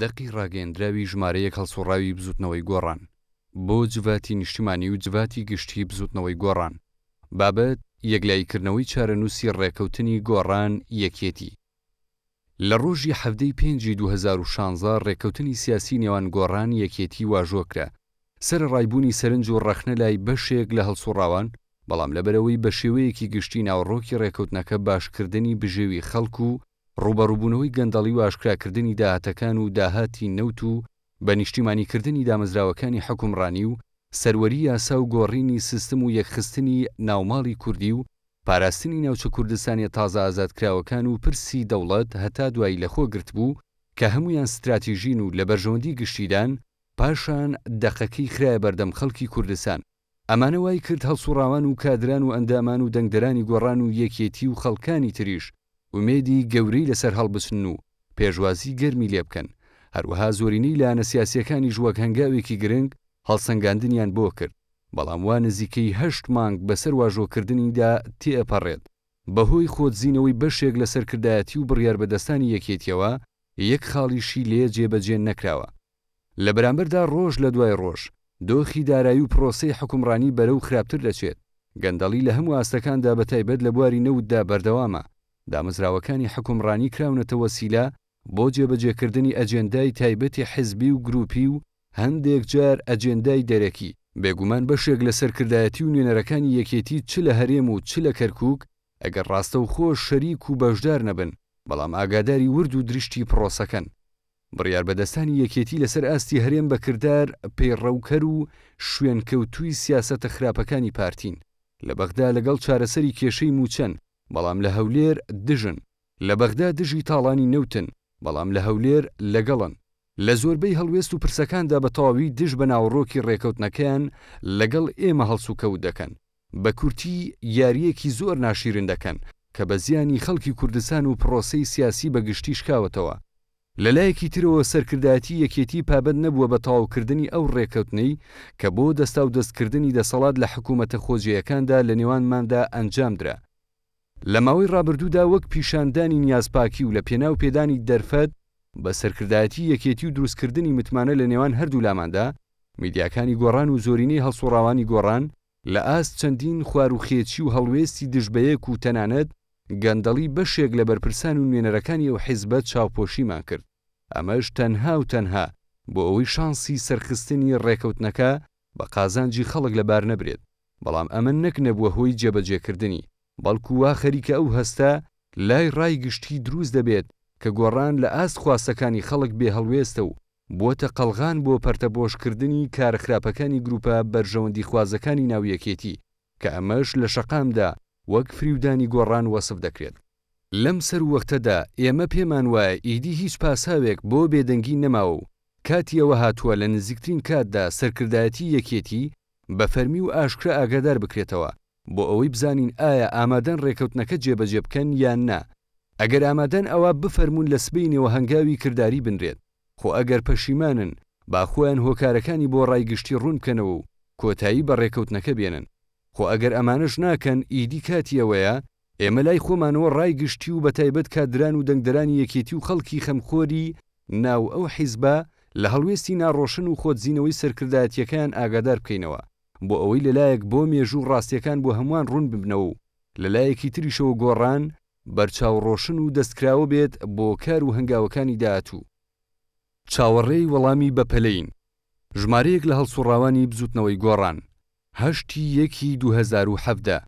دەقی ڕاگەندراوی ژمارەیەک هەڵسوڕاوی بزوتنەوەی گۆڕان بۆ جواتی نیشتیمانی و جواتی گشتی بزوتنەوەی گۆڕان بابەت یەکلایکردنەوەی چارەنووسی ڕێکەوتنی گۆڕان یەکێتی لە ڕۆژی حەفتەی پێنجی 2016 ڕێکەوتنی سیاسی نێوان گۆڕان یەکێتی واژۆکرا سەر ڕایبوونی سەرنج و ڕەخنە لای بەشێک لە هەڵسوڕاوان بەڵام لەبەرەوەی بە شێوەیەکی گشتی ناوڕۆکی ڕێکەوتنەکە باشکردنی بژێوی خەڵکو و ڕوبەڕووبوونەوەی گەندەڵی و ئاشکراکردنی داهاتەکان و داهاتی نەوت و بە نیشتیمانیکردنی دامەزراوەکانی حکومڕانی و سەروەری یاسا و گۆڕینی سیستم و یەکخستنی ناوماڵی کوردی و پاراستنی ناوچە کوردستانی تازە ئازادکراوەکان و پرسی دەوڵەت هەتا دوایی لەخۆ گرت بوو کە هەمویان استراتیژین و لە بەرژەوەندی گشتیدان پاشان دەقەکەی خراە بەردەم خەڵکی کوردستان ئەمانە وای کرد هەڵسوڕاوان و کادران و ئەندامان و دەنگدەرانی گۆڕان و یەکێتی و خەڵکانی تریش ئومێدی گەوری لەسەر هەڵبسن و پێشوازی گەرمی لێ بکەن هەروەها زۆرینەی لانە سیاسەکانی ژوەک هەنگاوێکی گرنگ هەڵسەنگاندنیان بۆ کرد بەڵام وا نزیکەی هەشت مانگ بەسەر واژۆکردنیدا تێپەڕێت بەهۆی خۆتزیینەوەی بەشێک لە سەرکردایەتی و بڕیار بەدەستانی یەکێتیەوە یەک خاڵیشی لێ جێبەجێ نەکراوە لە بەرامبەردا ڕۆژ لە دوای ڕۆژ دۆخی دارایی و پرۆسی حکومڕانی بەرەو خراپتر دەچێت گەندەڵی لە هەموو ئاستەکاندا بەتایبەت لە بواری نەوددا بەردەوامە دامەزراوەکانی حکومڕانی کراونەتەوە سیلا بۆ جێبەجێکردنی ئەجێندای تایبەتی حزبی و گروپی و هەندێک جار ئەجێندای دەرەکی بێگومان بەشێک لە سەرکردایەتی و نوێنەرەکانی یەکێتی چ لە هەرێم و چ لە کەرکک ئەگەر ڕاستە و خۆش شەریک و بەشدار نەبن بەڵام ئاگاداری ورد و دریشتی پرۆسەکەن بڕیار بەدەستانی یەکێتی لەسەر ئاستی هەرێم بەکردار پێڕەوکەر و شوێنکەوتوی سیاسەتە خراپەکانی پارتین لە بەغدا لەگەڵ چارەسەری کێشەی موچەند بەڵام لە هەولێر دژن لە بەغدا دژی تاڵانی نەوتن بەڵام لە هەولێر لەگەڵن لە زۆربەی هەڵوێست و پرسەکاندا بەتەواوی دژ بە ناوڕۆکی ڕێکەوتنەکەیان لەگەڵ ئێمە هەڵسوکەوت دەکەن بە کورتی یاریەکی زۆر ناشیرن دەکەن کە بە زیانی خەڵکی کوردستان و پرۆسی سیاسی بەگشتی شکاوتەوە لەلایەکی ترەوە سەرکردایەتی یەکێتی پابند نەبووە بە تاوکردنی ئەو ڕێکەوتنەی کە بۆ دەستا و دەستکردنی دەسەڵات لە حکوومەتە خۆجیەکاندا لە نێوانماندا ئەنجامدرا لە ماوەی ڕابردوودا وەک پیشاندانی نیازپاکی و لە پێناو پێدانی دەرفەت بە سەرکردایەتی یەکێتی و دروستکردنی متمانە لە نێوان هەردوو لاماندا میدیاکانی گۆڕان و زۆرینەی هەڵسوڕاوانی گۆڕان لە ئاست چەندین خواروخێکی و هەڵوێستی دژبەیەک و تەنانەت گەندەڵی بەشێک لە بەرپرسان و نوێنەرەکانی ئەو حیزبەت چاوپۆشیمان کرد ئەمەش تەنها و تەنها بۆ ئەوەی شانسی سەرخستنی ڕێکەوتنەکە بە قازانجی خەڵک لەبار نەبرێت بەڵام ئەمە نەک نەبووە هۆی جێبەجێکردنی بەڵکووا خەریکە ئەو هەستە لای ڕایگشتی دروست دەبێت کە گۆڕان لە ئاست خواستەکانی خەڵک بێ هەڵوێستە و بۆتە قەلغان بۆ پەرتەبۆشکردنی کارخراپەکانی گروپە بەرژەوەندی خوازەکانی ناویەکێتی کە ئەمەش لە شەقامدا وەک فریودانی گۆڕان وەسف دەکرێت. لەم سەر وەختەدا ئێمە پێمان وایە ئیدی هیچ پاساوێک بۆ بێدەنگی نەماوە و کاتیەوە هاتووە لە نزیکترین کاتدا سەرکردایەتی یەکێتی بە فەرمی و ئاشکرا ئاگادار بکرێتەوە بۆ ئەوەی بزانین ئایا ئامادەن ڕێکەوتنەکە جێبەجێ بکەن یان نا ئەگەر ئامادەن ئەوە بفەرمونون لە سبینەوە هەنگاوی کردداری بنرێت خۆ ئەگەر پەشیمانن باخۆیان هۆکارەکانی بۆ ڕایگشتی ڕوونکەنەوە و کۆتایی بە ڕێکەوتنەکە بێنن خۆ ئەگەر ئەمانش ناکەن ئیدی کاتیەوەیە ئێمە لای خۆمانەوە ڕایگشتی و بە تایبەت کادران و دەنگدەرانی یەکێتی و خەڵکی خەمخۆری ناو ئەو حیزبە لە هەڵوێستی ناڕۆشن و خۆتزیینەوەی سەرکردایەتەکان ئاگادار بکەینەوە بۆ ئەوەی لەلایەک بۆ مێژوو ڕاستیەکان بۆ هەمووان ڕوون ببنەوە و لەلایەکی تریشەوە گۆڕان بەرچاو ڕۆشن و دەستکراوە بێت بۆ کار و هەنگاوەکانی داهاتوو چاوەڕێی وەڵامی بەپەلەین ژمارەیەک لە هەڵسوڕاوانی بزوتنەوەی گۆڕان هەشتی یەکی 2017